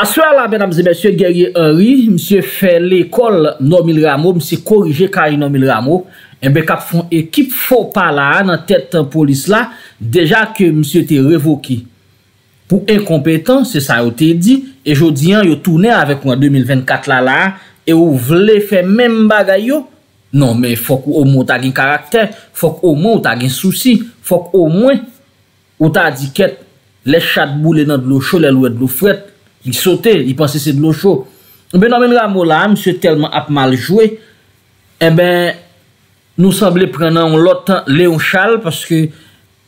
Aswa la, bè nam zè bè sè, gèrye anri, msè fè l'ekol nomil ramo, msè korije kari nomil ramo. Mbe eh kap foun ekip fò pa la, nan tèt polis la, dèja kè msè tè revoki. Pou enkompetan, se sa yo tè di, e jodi an yo toune avèk ou an 2024 la la, e ou vle fè men bagay yo. Non, mbe fòk ou o mwen ou tè gen karakter, fòk ou mwen ou tè gen souci, fòk ou mwen ou tè adikèt lè chadbou lè nan dlo chò, lè lwè dlo fwèt. Y sote, y panse se de lo chou. Be nan men ramo la, mse telman ap maljoue, e ben nou sable prena an lot Leonchal, paske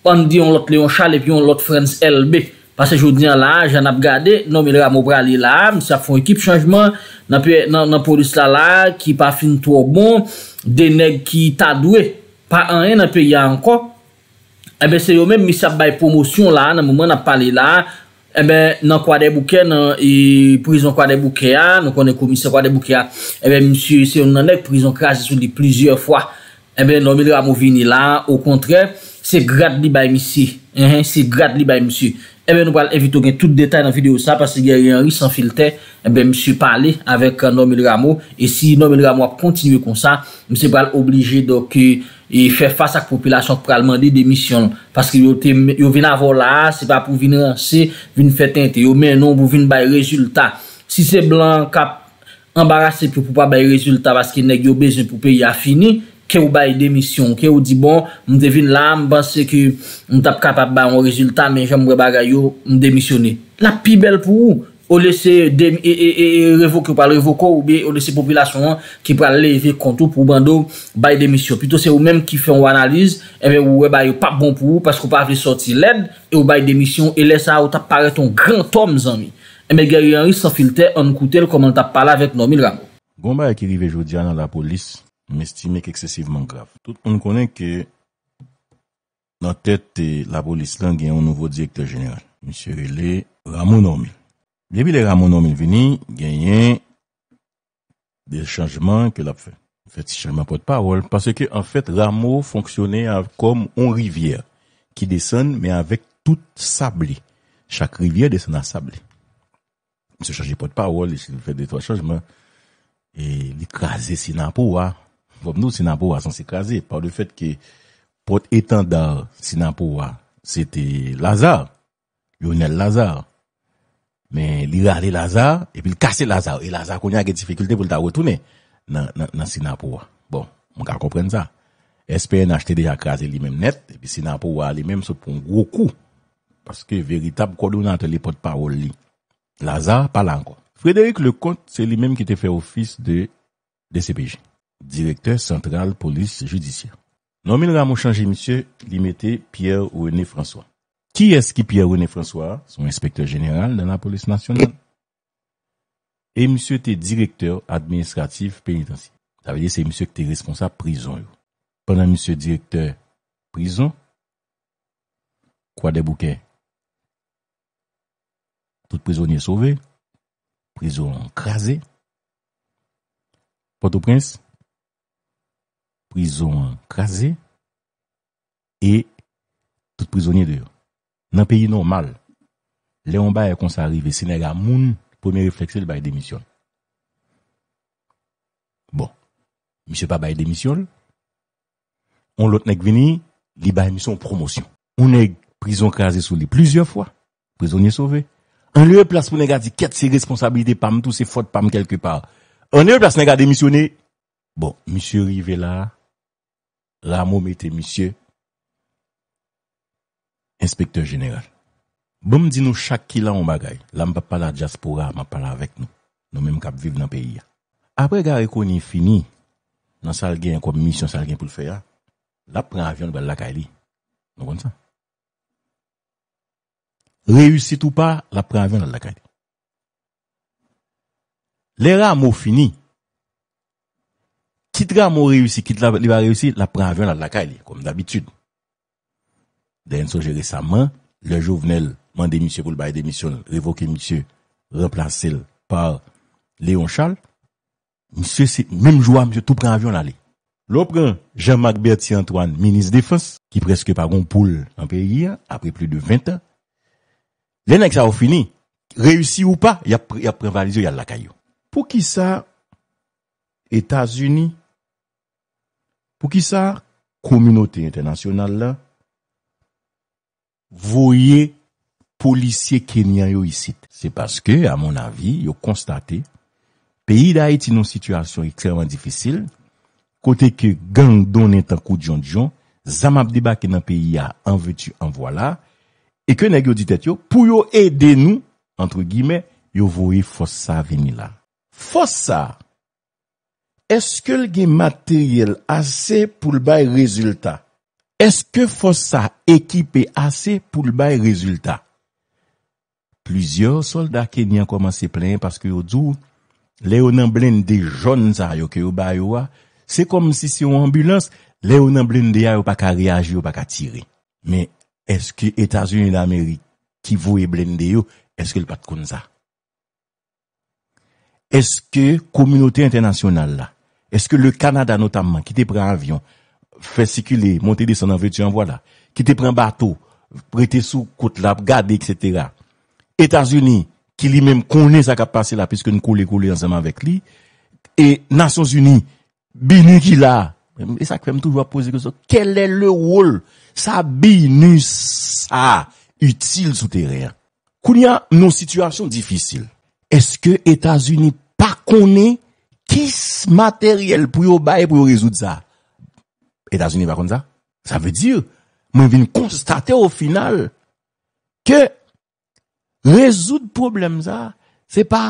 an di an lot Leonchal epi an lot France LB. Pase joudin la, jan ap gade, nan men ramo brale la, mse ap fon ekip chanjman, nan pou rist la la, ki pa fin to bon, deneg ki ta dwe, pa an en, nan pe ya an kon. E ben se yo men, mse ap bay promosyon la, nan mouman ap pale la, Ebe, eh nan kwa de bouke, nan e, prizon kwa de bouke ya, nou konen koumise kwa de bouke ya, ebe, eh msye, se yon nan ek prizon kwa, se sou li plizye fwa, ebe, eh nomil ramo vini la, ou kontre, se grad li bay msye, ehe, se grad li bay msye, ebe, nou pral evito gen tout detay nan videyo sa, pase gen yon risan filte, ebe, msye pale avek euh, nomil ramo, e si nomil ramo a kontinu kon sa, msye pral oblije do ke... E fe fasa k popilasyon pralman di demisyon. Paske yo vina vola a, se pa pou vina anse, vina fe tente. Yo men nou pou vina bay rezultat. Si se blan kap embarase pou pou pa bay rezultat, vaske neg yo beze pou pe ya fini, ke ou bay demisyon. Ke ou di bon, mou devine la, mou bense ki mou tap kap ap bay an rezultat, men jan mou re bagay yo, mou demisyone. La pi bel pou ou? Ou lese dem, e, e, e, e, revoke ou pal revoke ou be, eh ou lese popilasyon an ki pral leve kontou pou bandou bay demisyon. Pito se ou menm ki fè ou analize, e, me, ou, e, bay, ou, pa bon pou ou, paskou pa avè sorti led, e, ou, bay, demisyon, e, lè sa, ou, ta pare ton gran tom zanmi. E, me, gèri yon ris sa filte, an koute lè koman ta pala vèk nomi l'ramo. Gomba yè ki rive jodi an an la polis, mè stime kèksesiveman grav. Tout kon konè kè nan tèt te la polis lan gen yon nouvo direktèr jenèral, mè sè relè, ramo nomi. Bebi non de Rameau nou men vini, genyen de chanjman ke la fè. Fè ti chanjman pot parol parce ke an fèt Rameau fonksyonè kom on rivier ki desen men avèk tout sabli. Chak rivier desen an sabli. Se chanjman pot parol se fè de to chanjman e ni krasè Sinanpouwa. Vop nou Sinanpouwa san se krasè par de fèt ki pot etan dar Sinanpouwa. Se te Lazard, Lionel Lazard, Men li rade lazar, epi l kase lazar. E lazar konye ake dificulte pou l ta wotoune nan sinapouwa. Bon, mga kompren za. SPN achete deja kaze li men net, epi sinapouwa li men se pon woku. Paske veritab kodou nan telepote parol li. Lazar palan kwa. Frédéric Lecomte se li men ki te fè ofis de DCPJ. Direkter Sentral Police Judicia. Non min ramo chanje misye, li mette Pierre-René François. Qui est-ce qui Pierre-René François, son inspecteur général dans la police nationale? Et monsieur était directeur administratif pénitentiaire. Ça veut dire c'est monsieur qui est responsable prison. Pendant monsieur directeur prison, quoi des bouquets? Tout prisonnier sauvé, prison crasée. Port-au-Prince, prison crasée et tout prisonnier dehors. Nan peyi normal, le yon baye kon sa rive, se nega moun pou mè refleksèl baye demisyon. Bon, mè se pa baye demisyon, on lot neg vini, li baye mison promosyon. Ou neg, prison kaze sou li, plizyon fwa, prisonye sove. An le yon plas pou nega di ket se responsabilite pam tout se fote pam kelke pa. An le yon plas nega demisyon e, bon, mè se rive la, la mou mè te mè se, inspektor jeneral. Boum di nou chak ki la ou bagay, la mpa pala diaspora, mpa pala avèk nou, nou mèm kap viv nan peyi ya. Apre gare koni fini, nan salgen, kom misyon salgen pou l'feya, la pran avyon li ba lakay li. Mwen kon sa? Reusit ou pa, la pran avyon la lakay li. Le ra mwò fini, kit ra mwò reusit, kit li ba reusit, la pran avyon la lakay li, kom d'abitud. Da yon sonje resaman, le jovenel mande misyo pou l baye demisyon, revoke misyo, replanse l par Leon Charles. Misyo se, menm jwa, misyo tou pren avyon ale. Lo pren, Jean-Marc Berthier Antoine, minis défense, ki preske pa gon poule an peyi ya, apre pli de 20 an. Lenèk sa ou fini, reyusi ou pa, ya prevalizo, ya l lakay yo. Po ki sa, Etasuni, po ki sa, kominote internasyonal la, voye polisye kenyan yo isit. Se paske, a mon avi, yo konstate, peyi da iti nou situasyon eklerman difisil, kote ke gang donen tankou djon djon, zamab dibake nan peyi ya anvetu anvo la, e ke nagyo ditet yo, pou yo ede nou, entre gime, yo voye fossa veni la. Fossa! Eske lge materyel ase pou lbay rezultat? eske fos sa ekipe ase pou l baye rezultat? Plizyor soldat kenyan komanse plen paske yo dzou, le yo nan blende joun za yo ke yo baye wa, se kom si se yon ambulans, le yo nan blende ya yo pa ka reaji yo pa ka tire. Men, eske Etasunye d'Amerik ki vou e blende yo, eske l pat kon za? Eske komunote internasyonal la, eske le Kanada notamman ki te pre avyon, Fesikile, monte desan anve, tu anvo la Ki te pren bato, prete sou Kote la, gade, etc Etats-Unis, ki li men konen Sa kap pase la, piske nou koule koule Anseman vek li Et Nasyons-Unis, binu ki la E sa kem toujwa pose ke so Kel e le rol sa binu Sa utile Soutere Koun ya nou situasyon difisil Eske Etats-Unis pa konen Kis materyel pou yo baye Pou yo rezout sa Etats-Unis va kon sa? Sa ve dire, mwen vin konstate au final, ke rezout problem sa, se pa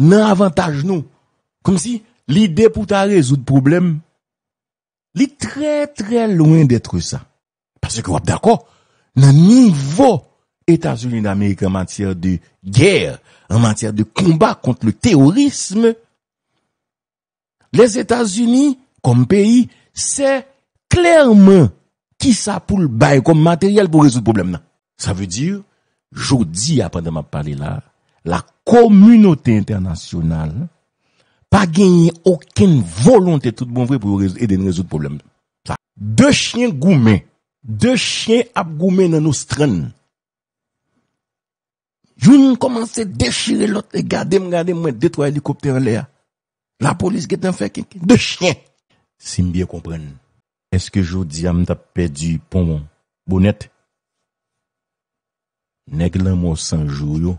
nan avantaj nou. Kom si, li depout a rezout problem, li tre tre louen detre sa. Paske wap dako, nan nivou Etats-Unis d'Amerika en mantier de guerre, en mantier de kombat kont le teorisme, les Etats-Unis, kom peyi, se kon klèrmè ki sa pou l'bay kom materyèl pou rezout problem nan. Sa vè dir, joudi apèndèm ap parli la, la komynotè internasyonal pa genye okèn volontè tout bon vre pou edè n rezout problem nan. De chèn goumè, de chèn ap goumè nan nou strèn. Jouni komanse dechire lot, e gade m gade m mè detwa helikopter lè a. La polis gèt nan fè kèk, de chèn. Simbyè komprèn. Eske jo di am tap pe di pon bonet? Nèk lan mò sanjou yo.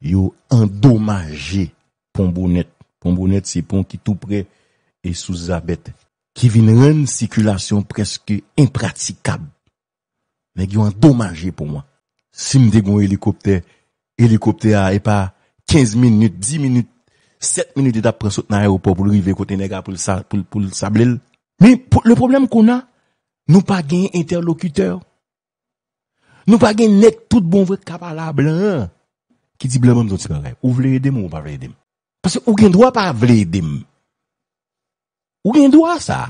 Yo endomaje pon bonet. Pon bonet se pon ki tou pre et sou zabet. Ki vin ren sikulasyon preske impratikab. Nèk yo endomaje pou mò. Sim de goun helikopte, helikopte a e pa 15 min, 10 min. 7 minuti dap presot nan aeroport pou li ve kote nega pou l sablil. Men, le problem kon a, nou pa gen interlokuteur. Nou pa gen nek tout bon vred kapalab la. Ki di blanman m don ti gare. Ou vle edem ou pa vle edem. Pase ou gen dwa pa vle edem. Ou gen dwa sa.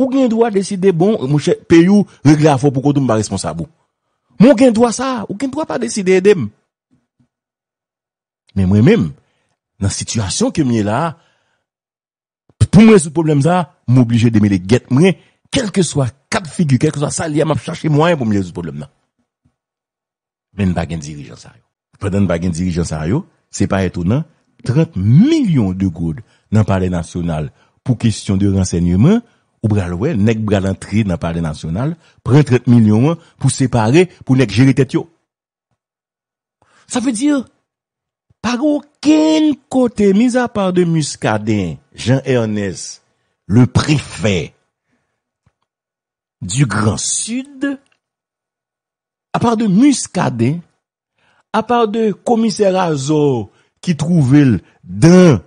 Ou gen dwa deside bon mouche peyou regle a fo pou kodou m ba responsabou. Mou gen dwa sa. Ou gen dwa pa deside edem. Men mwen menm. nan sityasyon ke mye la, pou mwen sou problem za, m'oblije de mwen le get mwen, kelke swa kap figu, kelke swa salya map chache mwen, pou mwen sou problem nan. Mwen bagen dirijansaryo. Pwede mwen bagen dirijansaryo, separe tou nan, 30 milyon de goud nan pale nasyonal, pou kisyon de rensegnye mwen, ou bralwe, nek bralantri nan pale nasyonal, 30 milyon mwen, pou separe, pou nek jere tetyo. Sa fwe diyo, Par ou ken kote miz a par de Muscadet, Jean-Ernest, le prefet du Grand Sud, a par de Muscadet, a par de Komiserazo ki trouvel dan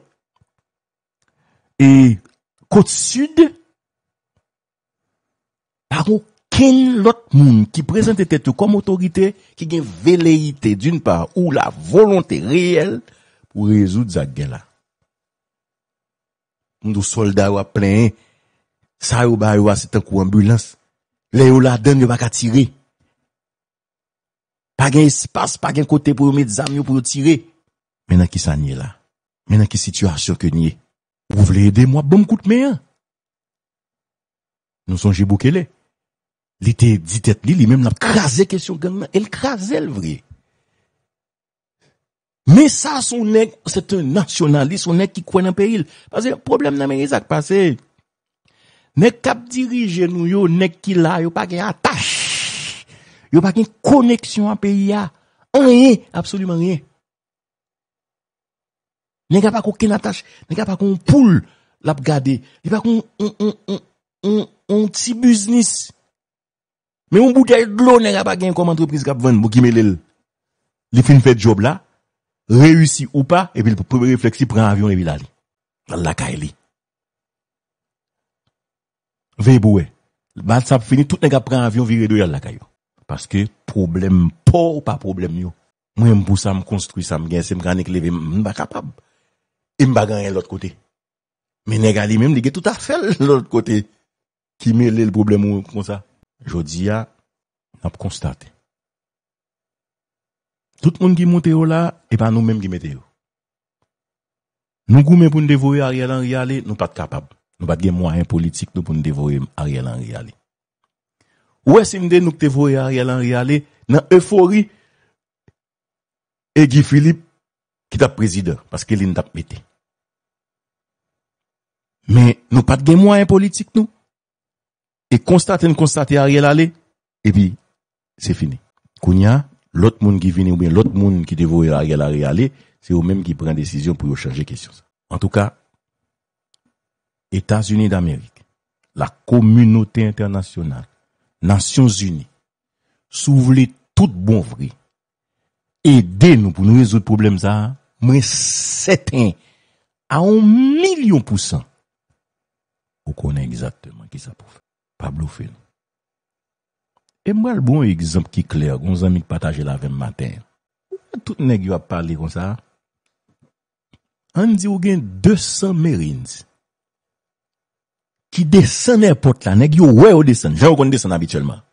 e kote sud, par ou? ken lot moun ki prezent ete tou kom otorite, ki gen vele ite d'un pa ou la volonte reyel pou rezout zak gen la. Mdou solda wap plen, sa yo bay wap sitan kou ambulans, le yo la den yo baka tire. Pa gen espas, pa gen kote pou yo met zam yo pou yo tire. Menan ki sa nye la, menan ki situasyon ke nye, ou vle yede mwa bon kout me a. Nou son jibouke le. Li te ditet li, li menm nap krasè kèsyon genman. El krasè l vre. Men sa sou nek, se te nasyonalis, sou nek ki kwen an pe il. Pase yon problem nan men yon sak pase. Nek kap dirije nou yo, nek ki la, yo pak yon atash. Yo pak yon koneksyon an pe ya. An ye, absolumen ye. Nek apak ou ken atash. Nek apak ou pou l ap gade. Nek apak ou, ou, ou, ou, ou, ou, ou, ou, ou, ou, ou, ou, ou, ou, ou, ou, ou, ou Men yon boute yon dlo nega pa gen yon kom antreprise kap ven Bo ki me lel Li fin fed job la Reussi ou pa Epi l poube refleksi pren avyon epi la li Al laka e li Ve yon bou we Bat sap fini tout nega pren avyon viri do yon laka yo Paske problem pou ou pa problem yo Mwen m pou sa m konstruy sa m gen Sem gane kle ve m baka pab M bagan yon l ot kote Men nega li menm li ge tout a fel l ot kote Ki me lel problem ou kon sa Jodi ya, nap konstate. Tout moun ki moun te yo la, e pa nou menm ki me te yo. Nou gou menm pou nou devoye a riyalan riyale, nou pat kapab. Nou pat gen mou a yon politik nou pou nou devoye a riyalan riyale. Ou esim de nou devoye a riyalan riyale nan eufori e gi Filip ki tap prezideur, paske li nou tap mete. Men, nou pat gen mou a yon politik nou. E konstate n konstate a riel ale, e bi, se fini. Koun ya, lot moun ki vine ou bien lot moun ki devore a riel ale, se ou menm ki pren desisyon pou yo chanje kesyon sa. En tou ka, Etats-Unis d'Amerik, la komunote internasyonal, Nasyons-Unis, sou vle tout bon vre, ede nou pou nou rezout problem za, mwen seten a on milyon pousan, pou konen egzatman ki sa pou fe. Pablo film. E mwa l bon ekzamp ki kler, goun zanmik pataje la ven maten. Ou an tout neg yon a pali kon sa? An di ou gen 200 merint ki desen epot la, neg yon we ou desen, jan ou kon desen abitiyelman.